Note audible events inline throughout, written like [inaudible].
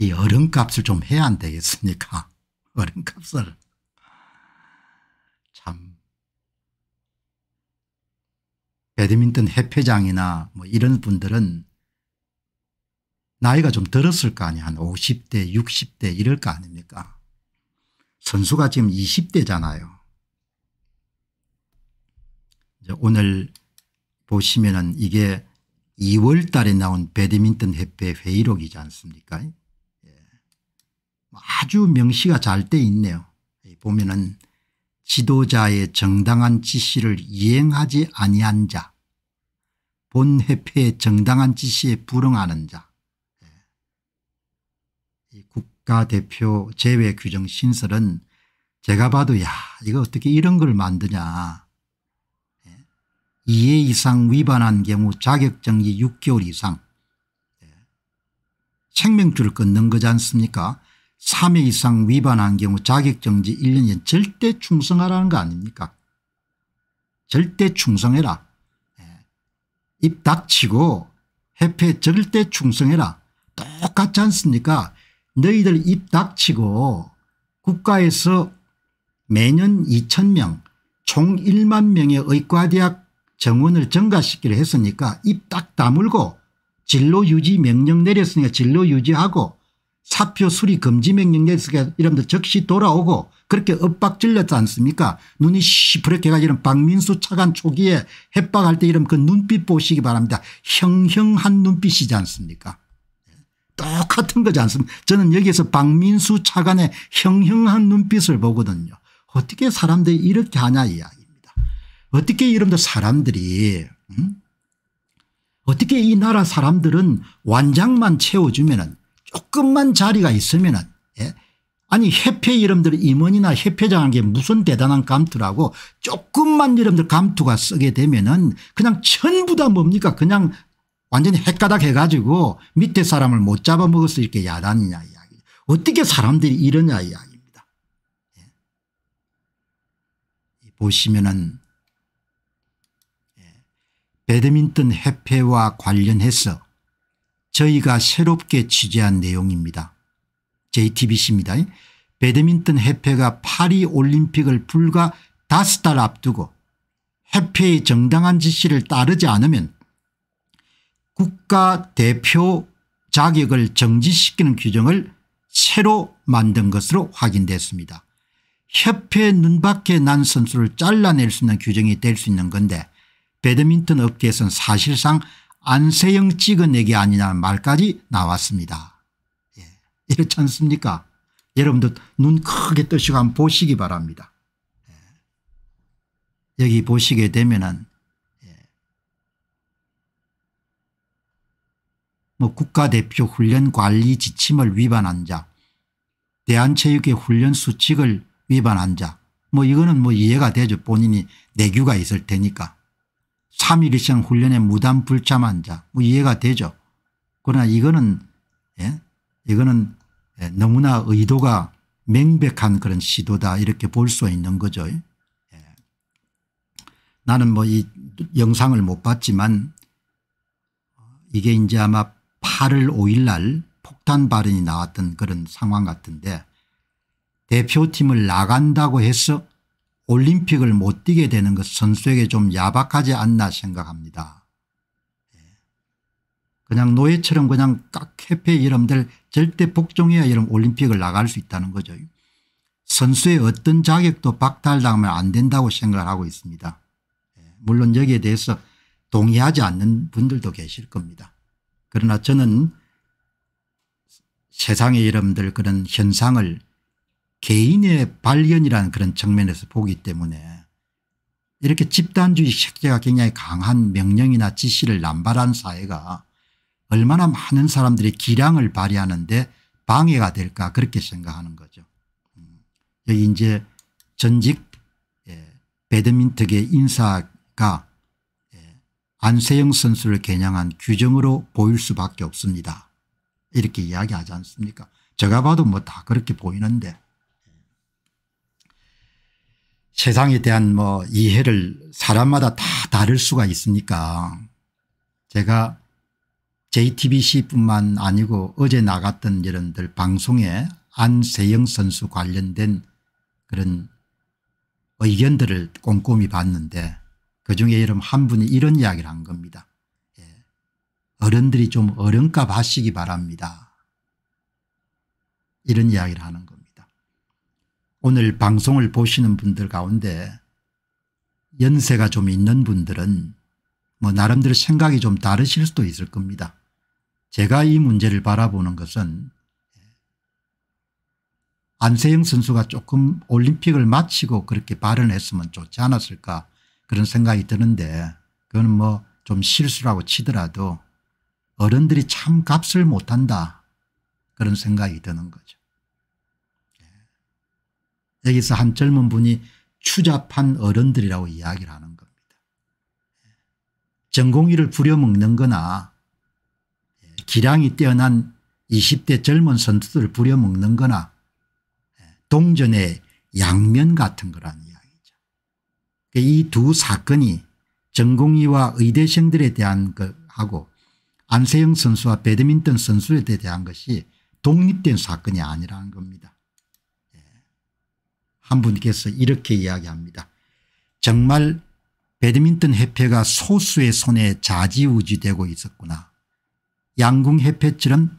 이 어른값을 좀 해야 안 되겠습니까 [laughs] 어른값을 참 배드민턴 협회장이나 뭐 이런 분들은 나이가 좀 들었을 거 아니야 한 50대 60대 이럴 거 아닙니까 선수가 지금 20대잖아요 오늘 보시면은 이게 2월 달에 나온 배드민턴 협회 회의록이지 않습니까 뭐 아주 명시가 잘 돼 있네요. 보면은 지도자의 정당한 지시를 이행하지 아니한 자, 본회폐의 정당한 지시에 불응하는 자, 예. 국가대표 제외규정 신설은 제가 봐도 야 이거 어떻게 이런 걸 만드냐. 2회 예. 이상 위반한 경우 자격정지 6개월 이상 예. 생명줄을 끊는 거지 않습니까 3회 이상 위반한 경우 자격정지 1년에 이 절대 충성하라는 거 아닙니까 절대 충성해라 예. 입 닥치고 해패 절대 충성해라 똑같지 않습니까 너희들 입 닥치고 국가에서 매년 2천명 총 1만 명의 의과대학 정원을 증가시키려 했으니까 입 딱 다물고 진로 유지 명령 내렸으니까 진로 유지하고 사표 수리 금지 명령 내리니 이러분들 즉시 돌아오고 그렇게 엇박 질렸지 않습니까 눈이 시퍼렇게 가지는 박민수 차관 초기에 협박할 때 이런 그 눈빛 보시기 바랍니다. 형형한 눈빛이지 않습니까 똑같은 거지 않습니까 저는 여기에서 박민수 차관의 형형한 눈빛을 보거든요. 어떻게 사람들이 이렇게 하냐 이야기입니다. 어떻게 이런들 사람들이 음? 어떻게 이 나라 사람들은 완장만 채워주면 은 조금만 자리가 있으면은 예? 아니 협회 이름들 임원이나 협회장에게 무슨 대단한 감투라고 조금만 이름들 감투가 쓰게 되면은 그냥 전부 다 뭡니까 그냥 완전히 헷가닥 해가지고 밑에 사람을 못 잡아먹어서 이렇게 야단이냐 이야기 어떻게 사람들이 이러냐 이야기입니다. 예. 보시면은 예. 배드민턴 협회와 관련해서 저희가 새롭게 취재한 내용입니다. JTBC입니다. 배드민턴 협회가 파리 올림픽을 불과 다섯 달 앞두고 협회의 정당한 지시를 따르지 않으면 국가대표 자격을 정지시키는 규정을 새로 만든 것으로 확인됐습니다. 협회 눈밖에 난 선수를 잘라낼 수 있는 규정이 될 수 있는 건데 배드민턴 업계에서는 사실상 안세영 찍어내기 아니냐는 말까지 나왔습니다. 예. 이렇지 않습니까 여러분들 눈 크게 뜨시고 한번 보시기 바랍니다. 예. 여기 보시게 되면은 예. 뭐 국가대표 훈련 관리 지침을 위반한 자 대한체육회 훈련 수칙을 위반한 자뭐 이거는 뭐 이해가 되죠 본인이 내규가 있을 테니까 3 1이시한 훈련에 무단 불참한 자뭐 이해가 되죠. 그러나 이거는 예? 이거는 예? 너무나 의도가 명백한 그런 시도다 이렇게 볼 수 있는 거죠. 예? 나는 뭐 이 영상을 못 봤지만 이게 이제 아마 8월 5일 날 폭탄 발언이 나왔던 그런 상황 같은데 대표팀을 나간다고 해서 올림픽을 못 뛰게 되는 것 선수에게 좀 야박하지 않나 생각합니다. 예. 그냥 노예처럼 그냥 깍협회 이름들 절대 복종해야 이런 올림픽을 나갈 수 있다는 거죠. 선수의 어떤 자격도 박탈당하면 안 된다고 생각을 하고 있습니다. 예. 물론 여기에 대해서 동의하지 않는 분들도 계실 겁니다. 그러나 저는 세상의 이름들 그런 현상을 개인의 발견이라는 그런 측면에서 보기 때문에 이렇게 집단주의 색채가 굉장히 강한 명령이나 지시를 남발한 사회가 얼마나 많은 사람들의 기량을 발휘하는데 방해가 될까 그렇게 생각하는 거죠. 음. 여기 이제 전직 예, 배드민턴계 인사가 예, 안세영 선수를 겨냥한 규정으로 보일 수밖에 없습니다. 이렇게 이야기하지 않습니까 제가 봐도 뭐 다 그렇게 보이는데 세상에 대한 뭐 이해를 사람마다 다 다를 수가 있으니까 제가 JTBC 뿐만 아니고 어제 나갔던 여러들 방송에 안세영 선수 관련된 그런 의견들을 꼼꼼히 봤는데 그중에 여러분 한 분이 이런 이야기를 한 겁니다. 예. 어른들이 좀 어른값 하시기 바랍니다. 이런 이야기를 하는 겁니다. 오늘 방송을 보시는 분들 가운데 연세가 좀 있는 분들은 뭐 나름대로 생각이 좀 다르실 수도 있을 겁니다. 제가 이 문제를 바라보는 것은 안세영 선수가 조금 올림픽을 마치고 그렇게 발언했으면 좋지 않았을까 그런 생각이 드는데 그건 뭐 좀 실수라고 치더라도 어른들이 참 값을 못한다 그런 생각이 드는 거죠. 여기서 한 젊은 분이 추잡한 어른들이라고 이야기를 하는 겁니다. 전공의를 부려먹는 거나 기량이 뛰어난 20대 젊은 선수들을 부려먹는 거나 동전의 양면 같은 거라는 이야기죠. 이 두 사건이 전공의와 의대생들에 대한 하고 안세영 선수와 배드민턴 선수에 대한 것이 독립된 사건이 아니라는 겁니다. 한 분께서 이렇게 이야기합니다. 정말 배드민턴 협회가 소수의 손에 자지우지되고 있었구나. 양궁 협회처럼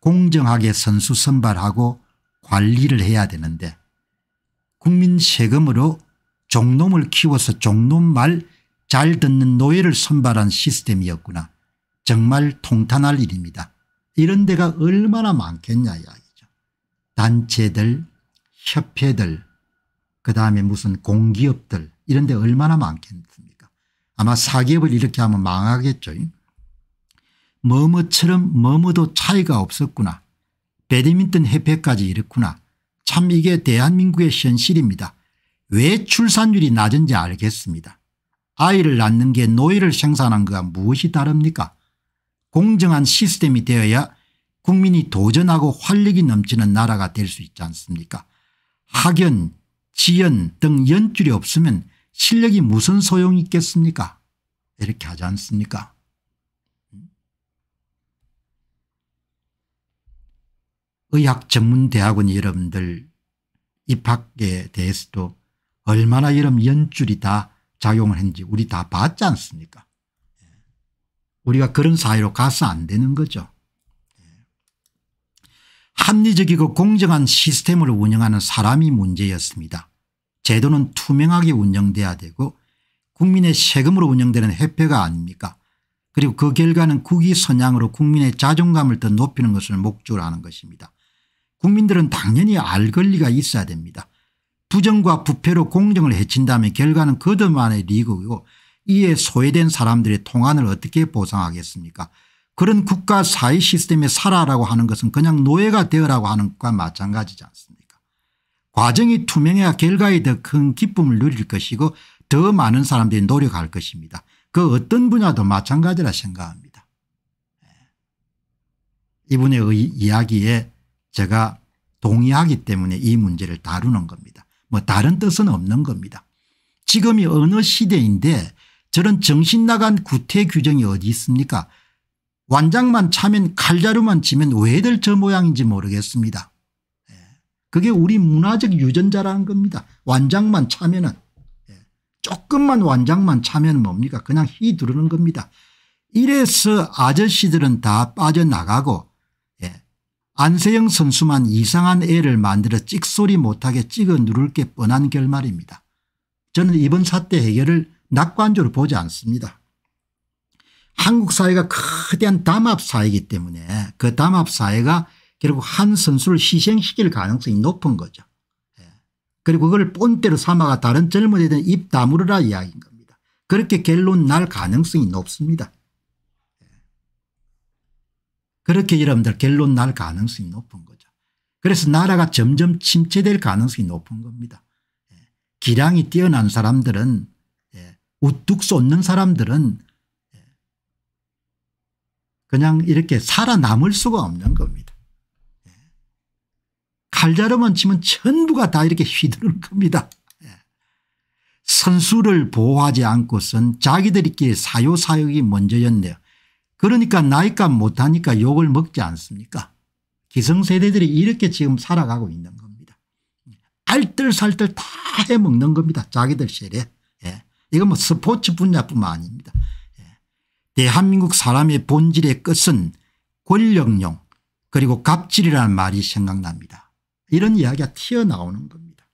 공정하게 선수 선발하고 관리를 해야 되는데 국민 세금으로 종놈을 키워서 종놈 말 잘 듣는 노예를 선발한 시스템이었구나. 정말 통탄할 일입니다. 이런 데가 얼마나 많겠냐 이야기죠. 단체들 협회들 그다음에 무슨 공기업들 이런 데 얼마나 많겠습니까 아마 사기업을 이렇게 하면 망하겠죠. 뭐뭐처럼 뭐뭐도 차이가 없었구나. 배드민턴 협회까지 이렇구나. 참 이게 대한민국의 현실입니다. 왜 출산율이 낮은지 알겠습니다. 아이를 낳는 게 노예를 생산한 거와 무엇이 다릅니까 공정한 시스템이 되어야 국민이 도전하고 활력이 넘치는 나라가 될 수 있지 않습니까 학연 지연 등 연줄이 없으면 실력이 무슨 소용이 있겠습니까 이렇게 하지 않습니까 의학전문대학원 여러분들 입학에 대해서도 얼마나 이런 연줄이 다 작용을 했는지 우리 다 봤지 않습니까 우리가 그런 사회로 가서 안 되는 거죠. 합리적이고 공정한 시스템을 운영하는 사람이 문제였습니다. 제도는 투명하게 운영돼야 되고 국민의 세금으로 운영되는 협회가 아닙니까 그리고 그 결과는 국위선양으로 국민의 자존감을 더 높이는 것을 목적으로 하는 것입니다. 국민들은 당연히 알 권리가 있어야 됩니다. 부정과 부패로 공정을 해친다면 결과는 거듭만의 리그이고 이에 소외된 사람들의 통안을 어떻게 보상하겠습니까 그런 국가 사회 시스템에 살아라고 하는 것은 그냥 노예가 되어라고 하는 것과 마찬가지지 않습니까 과정이 투명해야 결과에 더 큰 기쁨을 누릴 것이고 더 많은 사람들이 노력할 것입니다. 그 어떤 분야도 마찬가지라 생각합니다. 예. 이분의 이야기에 제가 동의하기 때문에 이 문제를 다루는 겁니다. 뭐 다른 뜻은 없는 겁니다. 지금이 어느 시대인데 저런 정신 나간 구태 규정이 어디 있습니까 완장만 차면 칼자루만 치면 왜들 저 모양인지 모르겠습니다. 예. 그게 우리 문화적 유전자라는 겁니다. 완장만 차면은 예. 조금만 완장만 차면 뭡니까 그냥 휘 두르는 겁니다. 이래서 아저씨들은 다 빠져나가고 예. 안세영 선수만 이상한 애를 만들어 찍소리 못하게 찍어 누를 게 뻔한 결말입니다. 저는 이번 사태 해결을 낙관적으로 보지 않습니다. 한국 사회가 거대한 담합 사회이기 때문에 그 담합 사회가 결국 한 선수를 희생시킬 가능성이 높은 거죠. 예. 그리고 그걸 본때로 삼아가 다른 젊은 애들입 다물으라 이야기인 겁니다. 그렇게 결론 날 가능성이 높습니다. 예. 그렇게 여러분들 결론 날 가능성이 높은 거죠. 그래서 나라가 점점 침체될 가능성이 높은 겁니다. 예. 기량이 뛰어난 사람들은 우뚝 솟는 사람들은 그냥 이렇게 살아남을 수가 없는 겁니다. 예. 칼자루만 치면 전부가 다 이렇게 휘두르는 겁니다. 예. 선수를 보호하지 않고선 자기들끼리 사요사욕이 먼저였네요. 그러니까 나이값 못하니까 욕을 먹지 않습니까 기성세대들이 이렇게 지금 살아가고 있는 겁니다. 알뜰살뜰 다 해먹는 겁니다. 자기들 세대. 예. 이건 뭐 스포츠 분야뿐만 아닙니다. 대한민국 사람의 본질의 끝은 권력용 그리고 갑질이라는 말이 생각납니다. 이런 이야기가 튀어나오는 겁니다.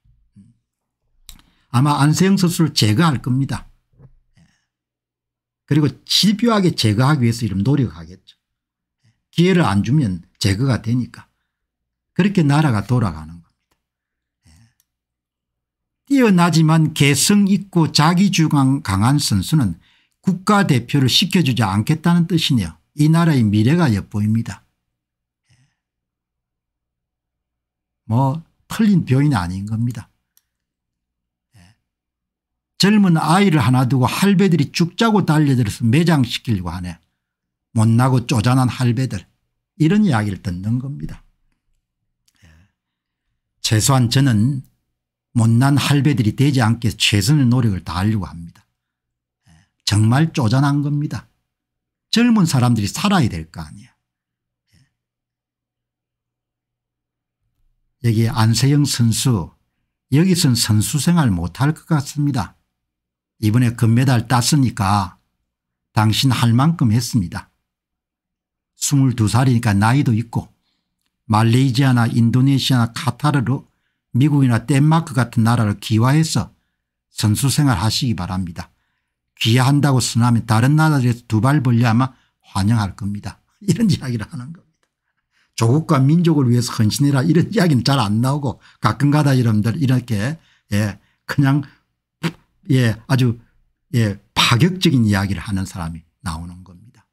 아마 안세영 선수를 제거할 겁니다. 그리고 집요하게 제거하기 위해서 이런 노력하겠죠. 기회를 안 주면 제거가 되니까. 그렇게 나라가 돌아가는 겁니다. 뛰어나지만 개성 있고 자기주강 강한 선수는 국가대표를 시켜주지 않겠다는 뜻이며 이 나라의 미래가 엿보입니다. 뭐 틀린 병이 아닌 겁니다. 젊은 아이를 하나 두고 할배들이 죽자고 달려들어서 매장시키려고 하네. 못나고 쪼잔한 할배들 이런 이야기를 듣는 겁니다. 최소한 저는 못난 할배들이 되지 않게 최선의 노력을 다하려고 합니다. 정말 쪼잔한 겁니다. 젊은 사람들이 살아야 될 거 아니야. 여기 안세영 선수 여기선 선수 생활 못 할 것 같습니다. 이번에 금메달 땄으니까 당신 할 만큼 했습니다. 22살이니까 나이도 있고 말레이시아나 인도네시아나 카타르로 미국이나 덴마크 같은 나라를 기화해서 선수 생활 하시기 바랍니다. 귀화한다고 선하면 다른 나라에서 두 발 벌려 아마 환영할 겁니다. [laughs] 이런 이야기를 하는 겁니다. 조국과 민족을 위해서 헌신이라 이런 이야기는 잘 안 나오고 가끔가다 여러분들 이렇게 예 그냥 예 아주 예 파격적인 이야기를 하는 사람이 나오는 겁니다.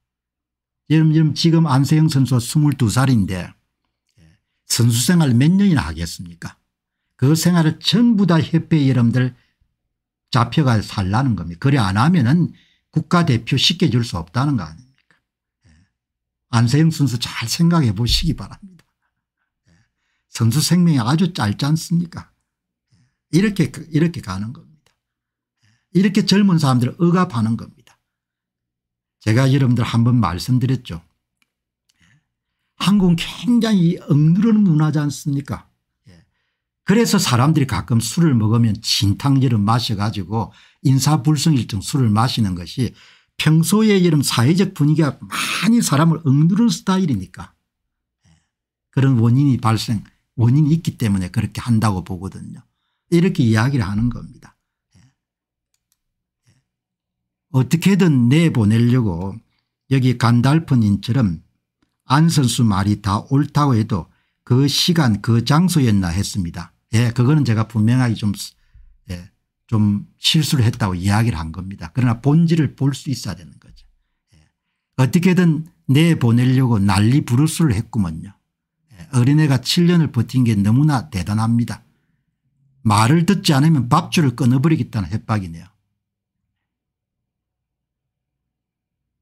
여러분 지금 안세영 선수가 22살인데 예, 선수 생활 몇 년이나 하겠습니까 그 생활을 전부 다 협회 여러분들 잡혀가 살라는 겁니다. 그래 안 하면은 국가대표 시켜줄 수 없다는 거 아닙니까. 예. 안세영 선수 잘 생각해 보시기 바랍니다. 예. 선수 생명이 아주 짧지 않습니까. 예. 이렇게, 그, 이렇게 가는 겁니다. 이렇게 젊은 사람들을 억압하는 겁니다. 제가 여러분들 한번 말씀드렸죠. 한국은 굉장히 억누르는 문화지 않습니까? 그래서 사람들이 가끔 술을 먹으면 진탕제를 마셔가지고 인사불성일 등 술을 마시는 것이 평소에 이런 사회적 분위기가 많이 사람을 억누른 스타일이니까 그런 원인이 발생 원인이 있기 때문에 그렇게 한다고 보거든요. 이렇게 이야기를 하는 겁니다. 어떻게든 내보내려고 여기 간달프님처럼 안 선수 말이 다 옳다고 해도 그 시간 그 장소였나 했습니다. 예, 그거는 제가 분명하게 좀, 예, 좀 실수를 했다고 이야기를 한 겁니다. 그러나 본질을 볼 수 있어야 되는 거죠. 예. 어떻게든 내보내려고 난리 부르스를 했구먼요. 예, 어린애가 7년을 버틴 게 너무나 대단합니다. 말을 듣지 않으면 밥줄을 끊어버리겠다는 협박이네요.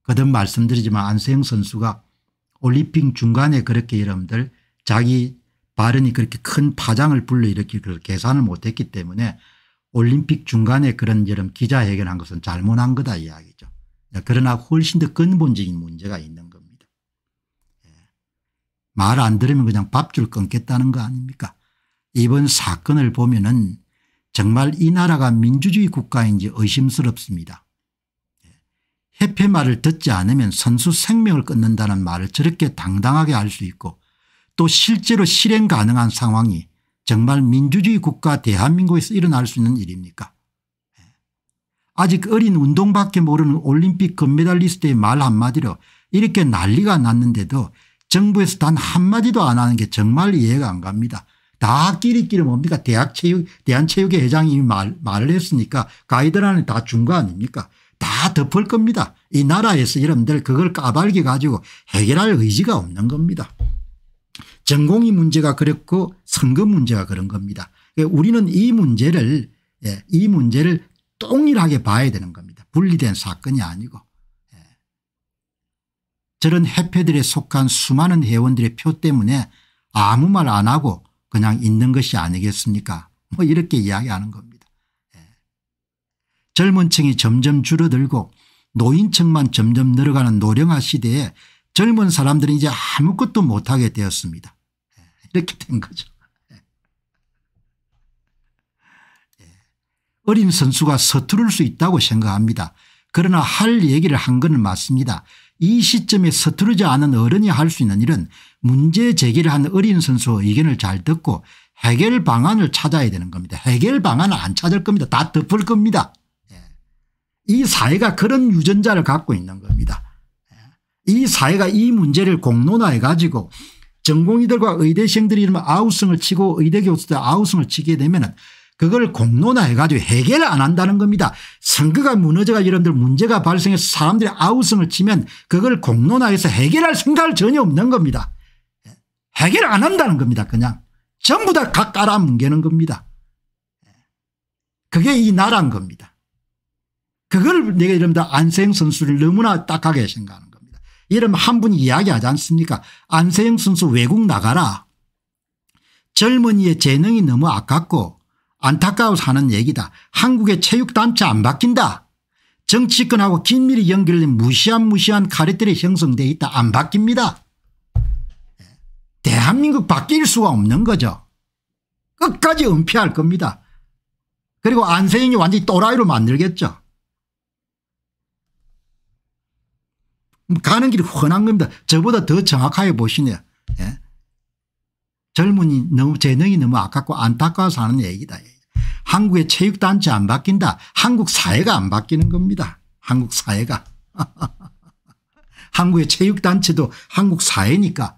거듭 말씀드리지만 안세영 선수가 올림픽 중간에 그렇게 여러분들 자기 발언이 그렇게 큰 파장을 불러일으킬 걸 계산을 못했기 때문에 올림픽 중간에 그런 저런 기자회견한 것은 잘못한 거다 이야기죠. 그러나 훨씬 더 근본적인 문제가 있는 겁니다. 예. 말안 들으면 그냥 밥줄 끊겠다는 거 아닙니까 이번 사건을 보면 은 정말 이 나라가 민주주의 국가인지 의심스럽습니다. 예. 해피 말을 듣지 않으면 선수 생명을 끊는다는 말을 저렇게 당당하게 할 수 있고 또 실제로 실행 가능한 상황이 정말 민주주의 국가 대한민국에서 일어날 수 있는 일입니까 예. 아직 어린 운동밖에 모르는 올림픽 금메달리스트의 말 한마디로 이렇게 난리가 났는데도 정부에서 단 한마디도 안 하는 게 정말 이해가 안 갑니다. 다 끼리끼리 뭡니까 대학 체육 대한체육회 회장이 말, 말을 했으니까 가이드라인을 다준 거 아닙니까 다 덮을 겁니다. 이 나라에서 여러분들 그걸 까발게 가지고 해결할 의지가 없는 겁니다. 전공이 문제가 그렇고 선거 문제가 그런 겁니다. 그러니까 우리는 이 문제를 예, 이 문제를 동일하게 봐야 되는 겁니다. 분리된 사건이 아니고 예. 저런 해패들에 속한 수많은 회원들의 표 때문에 아무 말 안 하고 그냥 있는 것이 아니겠습니까 뭐 이렇게 이야기하는 겁니다. 예. 젊은 층이 점점 줄어들고 노인층만 점점 늘어가는 노령화 시대에 젊은 사람들은 이제 아무것도 못하게 되었습니다. 이렇게 된 거죠. 예. 예. 어린 선수가 서투를 수 있다고 생각합니다. 그러나 할 얘기를 한 것은 맞습니다. 이 시점에 서투르지 않은 어른이 할 수 있는 일은 문제 제기를 한 어린 선수의 의견을 잘 듣고 해결 방안을 찾아야 되는 겁니다. 해결 방안을 안 찾을 겁니다. 다 덮을 겁니다. 예. 이 사회가 그런 유전자를 갖고 있는 겁니다. 이 사회가 이 문제를 공론화해 가지고 전공의들과 의대생들이 이러면 아우성을 치고 의대 교수들 아우성을 치게 되면은 그걸 공론화해 가지고 해결 안 한다는 겁니다. 선거가 무너져가 여러분들 문제가 발생해서 사람들이 아우성을 치면 그걸 공론화해서 해결할 생각을 전혀 없는 겁니다. 해결 안 한다는 겁니다. 그냥 전부 다 각 깔아뭉개는 겁니다. 그게 이 나라인 겁니다. 그걸 내가 이러면 안생 선수를 너무나 딱하게 생각하는 이러면 한 분이 이야기하지 않습니까 안세영 선수 외국 나가라 젊은이의 재능이 너무 아깝고 안타까워서 하는 얘기다 한국의 체육단체 안 바뀐다 정치권하고 긴밀히 연결된 무시한 무시한 가리들이 형성돼 있다 안 바뀝니다 대한민국 바뀔 수가 없는 거죠 끝까지 은폐할 겁니다 그리고 안세영이 완전히 또라이로 만들겠죠 가는 길이 훤한 겁니다. 저보다 더 정확하게 보시네요. 예. 젊은이 너무 재능이 너무 아깝고 안타까워서 하는 얘기다. 한국의 체육단체 안 바뀐다. 한국 사회가 안 바뀌는 겁니다. 한국 사회가. [laughs] 한국의 체육단체도 한국 사회니까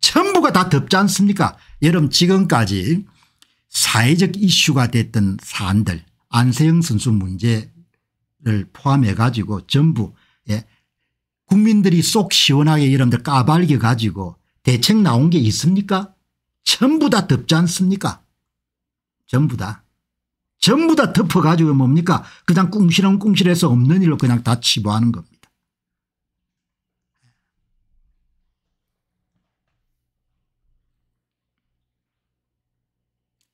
전부가 다 덥지 않습니까 여러분 지금까지 사회적 이슈가 됐던 사안들 안세영 선수 문제를 포함해 가지고 전부 예. 국민들이 속 시원하게 여러분들 까발게 가지고 대책 나온 게 있습니까? 전부 다 덮지 않습니까? 전부 다. 전부 다 덮어가지고 뭡니까? 그냥 꿍시렁꿍실해서 없는 일로 그냥 다 치부하는 겁니다.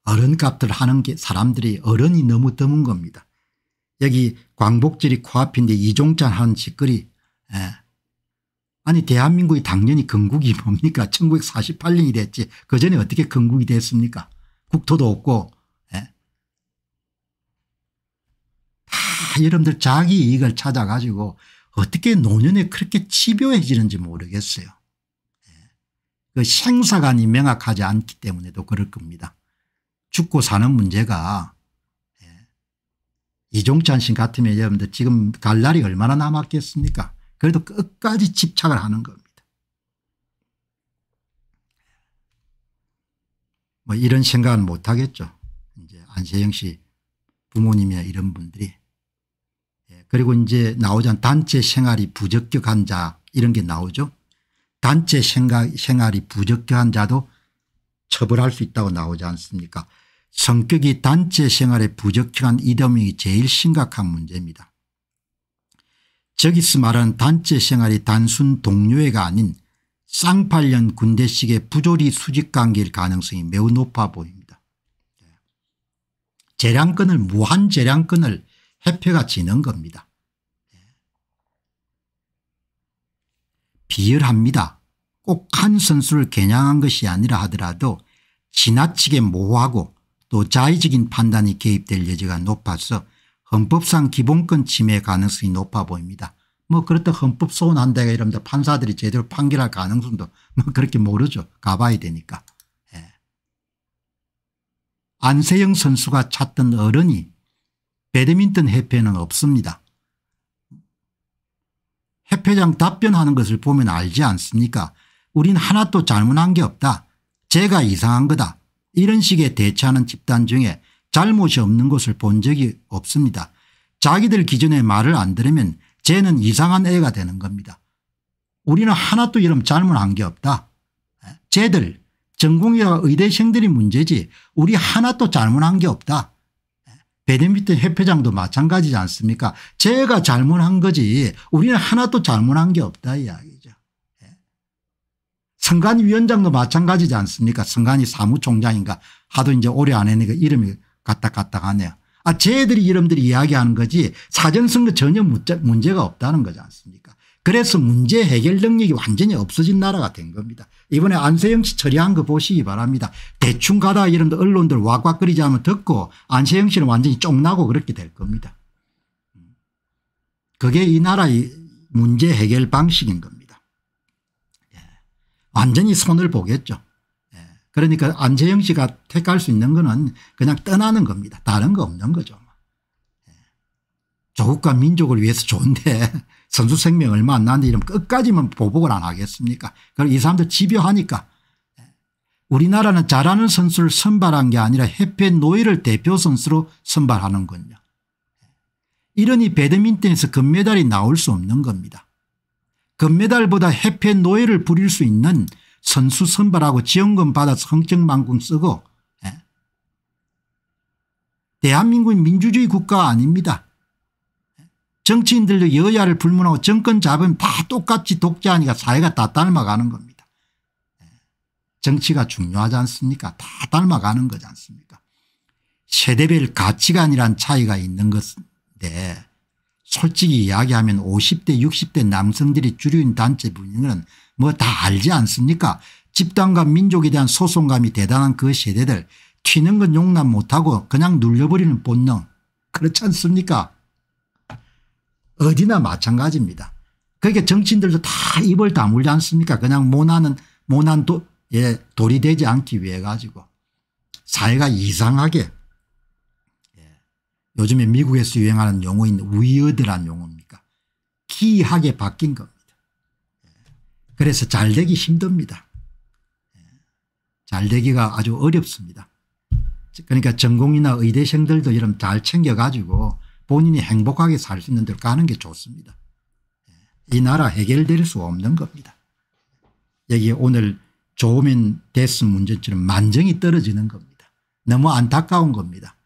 어른값들 하는 게 사람들이 어른이 너무 드문 겁니다. 여기 광복절이 코앞인데 이종자 하는 짓거리 에. 예. 아니 대한민국이 당연히 건국이 뭡니까 1948년이 [laughs] 됐지 그전에 어떻게 건국이 됐습니까 국토도 없고 에. 예. 다 여러분들 자기 이익을 찾아가지고 어떻게 노년에 그렇게 집요해지는지 모르겠어요. 예. 그 생사관이 명확하지 않기 때문에도 그럴 겁니다. 죽고 사는 문제가 이종찬 씨 같으면 여러분들 지금 갈 날이 얼마나 남았겠습니까 그래도 끝까지 집착을 하는 겁니다. 뭐 이런 생각은 못하겠죠. 이제 안세영 씨 부모님이나 이런 분들이 예, 그리고 이제 나오자 단체 생활이 부적격한 자 이런 게 나오죠. 단체 생활이 부적격한 자도 처벌할 수 있다고 나오지 않습니까 성격이 단체 생활에 부적절한 이점이 제일 심각한 문제입니다. 저기서 말한 단체 생활이 단순 동료애가 아닌 쌍팔년 군대식의 부조리 수직관계일 가능성이 매우 높아 보입니다. 재량권을 무한 재량권을 해표가 지는 겁니다. 비열합니다. 꼭 한 선수를 겨냥한 것이 아니라 하더라도 지나치게 모호하고 또 자의적인 판단이 개입될 여지가 높아서 헌법상 기본권 침해 가능성이 높아 보입니다. 뭐 그렇다 헌법 소원한다가 이러면 판사들이 제대로 판결할 가능성도 뭐 그렇게 모르죠. 가봐야 되니까. 예. 안세영 선수가 찾던 어른이 배드민턴 해회는 없습니다. 해회장 답변하는 것을 보면 알지 않습니까 우린 하나도 잘못한 게 없다. 제가 이상한 거다. 이런 식의 대처하는 집단 중에 잘못이 없는 것을 본 적이 없습니다. 자기들 기준의 말을 안 들으면 쟤는 이상한 애가 되는 겁니다. 우리는 하나도 이런 잘못한 게 없다. 쟤들 전공의와 의대생들이 문제지 우리 하나도 잘못한 게 없다. 배드민턴 협회장도 마찬가지지 않습니까 제가 잘못한 거지 우리는 하나도 잘못한 게 없다 이야기. 선관위 원장도 마찬가지지 않습니까 선관위 사무총장인가 하도 이제 오래 안 하니까 이름이 갔다 갔다 가네요. 아, 쟤들이 이름들이 이야기하는 거지 사전선거 전혀 문제가 없다는 거지 않습니까 그래서 문제 해결 능력이 완전히 없어진 나라가 된 겁니다. 이번에 안세영 씨 처리한 거 보시기 바랍니다. 대충 가다 이름도 언론들 와왁거리지 않으면 듣고 안세영 씨는 완전히 쫑나고 그렇게 될 겁니다. 음. 그게 이 나라의 문제 해결 방식인 겁니다. 완전히 손을 보겠죠. 예. 그러니까 안재영 씨가 택할 수 있는 거는 그냥 떠나는 겁니다. 다른 거 없는 거죠. 예. 조국과 민족을 위해서 좋은데 [laughs] 선수 생명 얼마 안 나는데 이러면 끝까지만 보복을 안 하겠습니까 그럼 이 사람들 집요하니까 예. 우리나라는 잘하는 선수를 선발한 게 아니라 해피 노예를 대표 선수로 선발하는군요. 이러니 배드민턴에서 금메달이 나올 수 없는 겁니다. 금메달보다 그 해피 노예를 부릴 수 있는 선수 선발하고 지원금 받아서 흥청망궁 쓰고 예. 대한민국은 민주주의 국가 아닙니다. 예. 정치인들도 여야를 불문하고 정권 잡으면 다 똑같이 독재하니까 사회가 다 닮아가는 겁니다. 예. 정치가 중요하지 않습니까 다 닮아가는 거지 않습니까 세대별 가치관이란 차이가 있는 것인데 솔직히 이야기하면 50대 60대 남성들이 주류인 단체 분위기는 뭐 다 알지 않습니까 집단과 민족에 대한 소송감이 대단한 그 세대들 튀는 건 용납 못하고 그냥 눌려버리는 본능 그렇지 않습니까 어디나 마찬가지입니다. 그러니까 정치인들도 다 입을 다물지 않습니까 그냥 모난은 모난 도, 예, 돌이 되지 않기 위해 가지고 사회가 이상하게 요즘에 미국에서 유행하는 용어인 위어드란 용어입니까 기이하게 바뀐 겁니다. 그래서 잘 되기 힘듭니다. 잘 되기가 아주 어렵습니다. 그러니까 전공이나 의대생들도 이런 잘 챙겨가지고 본인이 행복하게 살 수 있는 데로 가는 게 좋습니다. 이 나라 해결될 수 없는 겁니다. 여기 오늘 좋으면 됐음 문제처럼 만정이 떨어지는 겁니다. 너무 안타까운 겁니다.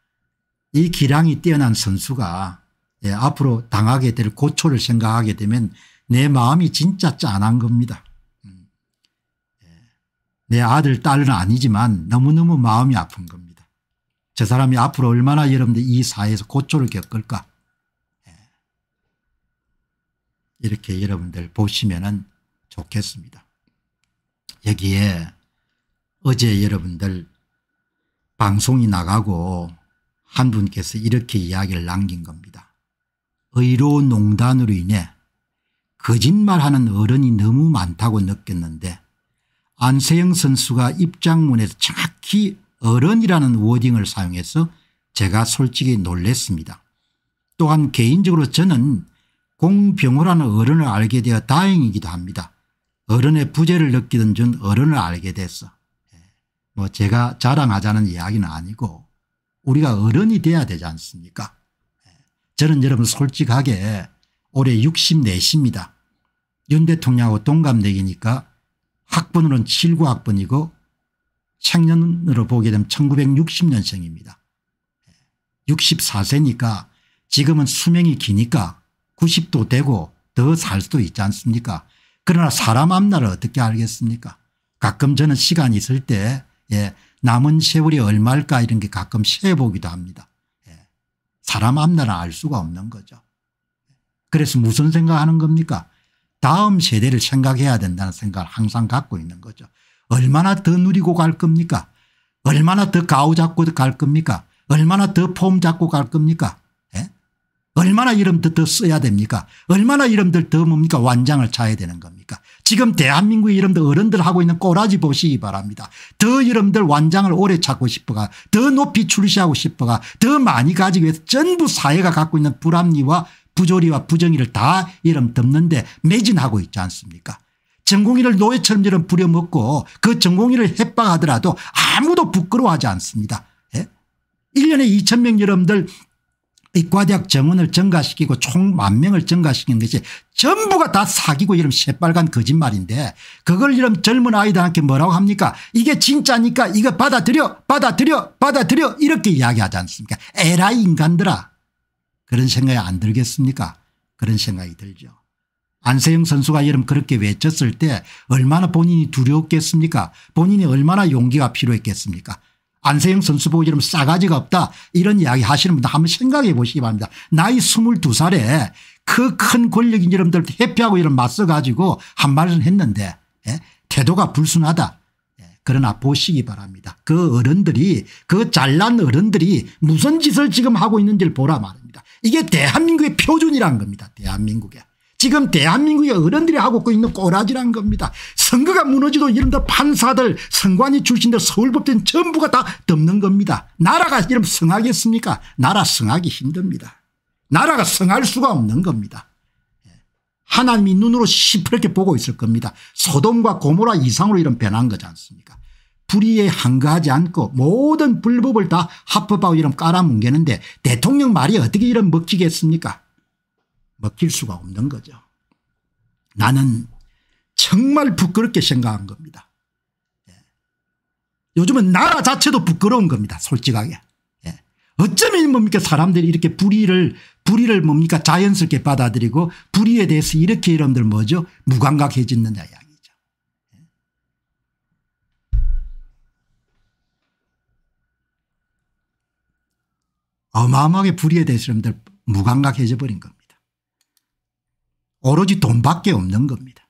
이 기량이 뛰어난 선수가 예, 앞으로 당하게 될 고초를 생각하게 되면 내 마음이 진짜 짠한 겁니다. 음. 예. 내 아들 딸은 아니지만 너무너무 마음이 아픈 겁니다. 저 사람이 앞으로 얼마나 여러분들 이 사회에서 고초를 겪을까 예. 이렇게 여러분들 보시면 좋겠습니다. 여기에 어제 여러분들 방송이 나가고 한 분께서 이렇게 이야기를 남긴 겁니다. 의로 농단으로 인해 거짓말하는 어른이 너무 많다고 느꼈는데 안세영 선수가 입장문에서 정확히 어른이라는 워딩을 사용해서 제가 솔직히 놀랬습니다. 또한 개인적으로 저는 공병호라는 어른을 알게 되어 다행이기도 합니다. 어른의 부재를 느끼던 전 어른을 알게 됐어. 예. 뭐 제가 자랑하자는 이야기는 아니고 우리가 어른이 돼야 되지 않습니까 예. 저는 여러분 솔직하게 올해 64입니다. 윤 대통령하고 동갑내기니까 학번으로는 79학번이고 생년으로 보게 되면 1960년생입니다. 64세니까 예. 지금은 수명이 기니까 90도 되고 더 살 수도 있지 않습니까 그러나 사람 앞날을 어떻게 알겠습니까 가끔 저는 시간이 있을 때 예, 남은 세월이 얼마일까 이런 게 가끔 세보기도 합니다. 예. 사람 앞날은 알 수가 없는 거죠. 그래서 무슨 생각하는 겁니까 다음 세대를 생각해야 된다는 생각을 항상 갖고 있는 거죠. 얼마나 더 누리고 갈 겁니까 얼마나 더 가오 잡고 갈 겁니까 얼마나 더 폼 잡고 갈 겁니까 얼마나 이름들 더 써야 됩니까 얼마나 이름들 더 뭡니까 완장을 차야 되는 겁니까 지금 대한민국 이름들 어른들 하고 있는 꼬라지 보시기 바랍니다 더 이름들 완장을 오래 찾고 싶어가 더 높이 출시하고 싶어가 더 많이 가지기 위해서 전부 사회가 갖고 있는 불합리와 부조리와 부정의를 다 이름 덮는데 매진하고 있지 않습니까 전공의를 노예처럼 이런 부려먹고 그 전공의를 협박하더라도 아무도 부끄러워하지 않습니다 1년에 예? 2천 명 여러분들 이 과대학 정원을 증가시키고 총 만 명을 증가시키는 것이 전부가 다 사기고 이런 새빨간 거짓말인데 그걸 이런 젊은 아이들한테 뭐라고 합니까 이게 진짜니까 이거 받아들여 받아들여 받아들여 이렇게 이야기하지 않습니까 에라이 인간들아 그런 생각이 안 들겠습니까 그런 생각이 들죠. 안세영 선수가 여름 그렇게 외쳤을 때 얼마나 본인이 두려웠겠습니까 본인이 얼마나 용기가 필요했겠습니까 안세영 선수 보고 이러면 싸가지가 없다 이런 이야기 하시는 분들 한번 생각해 보시기 바랍니다. 나이 22살에 그 큰 권력인 여러분들 회피하고 이런 맞서 가지고 한 말은 했는데 예? 태도가 불순하다. 예? 그러나 보시기 바랍니다. 그 어른들이 그 잘난 어른들이 무슨 짓을 지금 하고 있는지를 보라 말입니다. 이게 대한민국의 표준이란 겁니다. 대한민국의. 지금 대한민국의 어른들이 하고 있는 꼬라지란 겁니다. 선거가 무너지도 이름들 판사들 선관위 출신들 서울법전 전부가 다 덮는 겁니다. 나라가 이름 성하겠습니까 나라 성하기 힘듭니다. 나라가 성할 수가 없는 겁니다. 예. 하나님이 눈으로 시퍼렇게 보고 있을 겁니다. 소돔과 고모라 이상으로 이런 변한 거지 않습니까 불의에 한가하지 않고 모든 불법을 다 합법하고 이런 깔아뭉개는데 대통령 말이 어떻게 이런 먹히겠습니까 먹힐 수가 없는 거죠. 나는 정말 부끄럽게 생각한 겁니다. 예. 요즘은 나라 자체도 부끄러운 겁니다. 솔직하게. 예. 어쩌면 뭡니까 사람들이 이렇게 불의를 불의를 뭡니까 자연스럽게 받아들이고 불의에 대해서 이렇게 여러분들 뭐죠 무감각해지는냐 양이죠. 예. 어마어마하게 불의에 대해서 여러분들 무감각해져 버린 겁니다. 오로지 돈밖에 없는 겁니다.